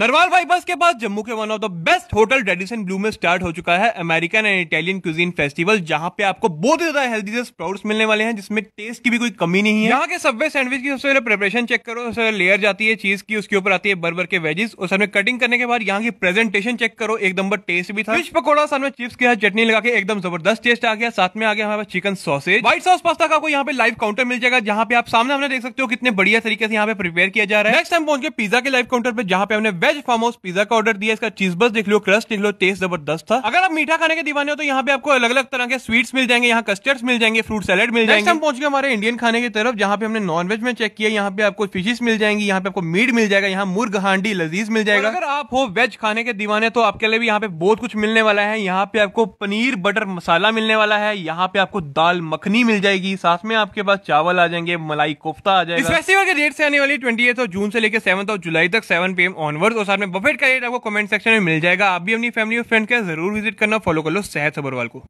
Narwal bypass के पास जम्मू के one of the best hotel Radisson Blu में स्टार्ट हो चुका है American and Italian cuisine festival जहां पे आपको बहुत ही ज्यादा हेल्दी से स्प्राउट्स मिलने वाले हैं जिसमें टेस्ट की भी कोई कमी नहीं है यहाँ के सब्वे सैंडविच की सबसे पहले प्रिपरेशन चेक करो सबसे लेयर जाती है चीज की उसके ऊपर आती है बर्बर के वेजेस और सामने कटिंग करने के बाद यहाँ की प्रेजेंटेशन चेक करो एक नंबर टेस्ट भी था फिश पकौड़ा सामने चिप्स के चटनी लगा के एकदम जबरदस्त टेस्ट आ गया साथ में आ गया हमारे पास chicken sausage white sauce pasta का आपको यहाँ पे लाइव काउंटर मिल जाएगा जहाँ पे आप सामने हमने देख सकते हो कितने बढ़िया तरीके से यहाँ पे प्रिपेयर किया जा रहा है नेक्स्ट टाइम पहुंच पिज्जा के लाइव काउंटर पर जहाँ पे हमने वेज फार्म हाउस पिज्जा का ऑर्डर दिया इसका चीज बस देख लो क्रस्ट देख लो टेस्ट जबरदस्त था अगर आप मीठा खाने के दीवाने हो तो यहाँ पे आपको अलग अलग तरह के स्वीट्स मिल जाएंगे यहाँ कस्टर्ड्स मिल जाएंगे फ्रूट सैलेड मिल जाएंगे हम पहुंच गए हमारे इंडियन खाने की तरफ जहाँ पे हमने नॉन वेज में चेक किया यहाँ पे आपको फिशेस मिल जाएंगे यहाँ पे आपको मीट मिल जाएगा यहाँ मुर्ग हांडी लजीज मिल जाएगा अगर आप हो वेज खाने के दीवाने तो आपके लिए भी यहाँ पे बहुत कुछ मिलने वाला है यहाँ पे आपको पनीर बटर मसाला मिलने वाला है यहाँ पे आपको दाल मखनी मिल जाएगी साथ में आपके पास चावल आ जाएंगे मलाई कोफ्ता आ जाएगा इस फेस्टिवल के डेट से आने वाली ट्वेंटी जून से लेकर सेवन ऑफ जुलाई तक सेवन पीएम ऑनवर्ड तो साथ में बफेट का रेट आपको कमेंट सेक्शन में मिल जाएगा आप भी अपनी फैमिली और फ्रेंड के जरूर विजिट करना फॉलो कर लो सेहत सबरवाल को